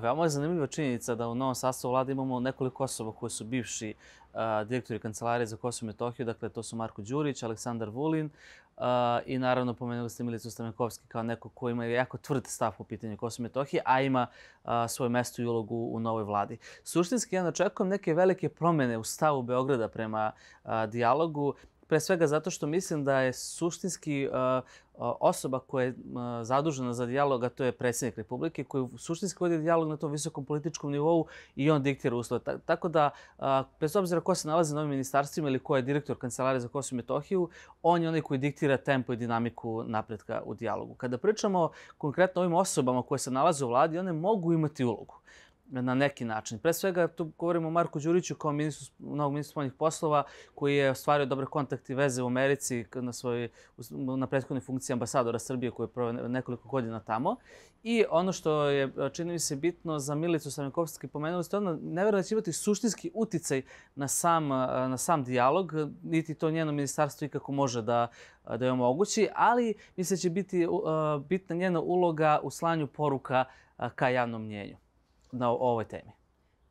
Veoma je zanimljiva činjenica da u novom sastavu vlade imamo nekoliko osoba koji su bivši direktori kancelarije za Kosovo i Metohiju. Dakle, to su Marko Đurić, Aleksandar Vulin i naravno pomenuli ste Milicu Stamenkovski kao neko koji ima jako tvrd stav u pitanju Kosovo i Metohije, a ima svoje mesto i ulogu u novoj vladi. Suštinski, ja načekujem neke velike promjene u stavu Beograda prema dijalogu. Pre svega zato što mislim da je suštinski uh, uh, osoba koja je uh, zadužena za dijalog, a to je predsjednik Republike, koji suštinski vodi dijalog na tom visokom političkom nivou i on diktira uslove. Tako da, bez obzira ko se nalazi na ovim ministarstvima ili ko je direktor Kancelarije za Kosovo i Metohiju, on je onaj koji diktira tempo i dinamiku napretka u dijalogu. Kada pričamo konkretno o ovim osobama koje se nalaze u vladi, one mogu imati ulogu na neki način. Pre svega tu govorimo o Marku Đuriću kao ministru novog ministra spoljnih poslova koji je ostvario dobre kontakte i veze u Americi na svoj na prethodnoj funkciji ambasadora Srbije koji je proveo nekoliko godina tamo. I ono što je čini mi se bitno za Milicu Stamenkovski pomenuli ste ona da će imati suštinski uticaj na sam na sam dijalog niti to njeno ministarstvo ikako može da da je omogući, ali mislim će biti bitna njena uloga u slanju poruka ka javnom mnjenju na ovoj temi.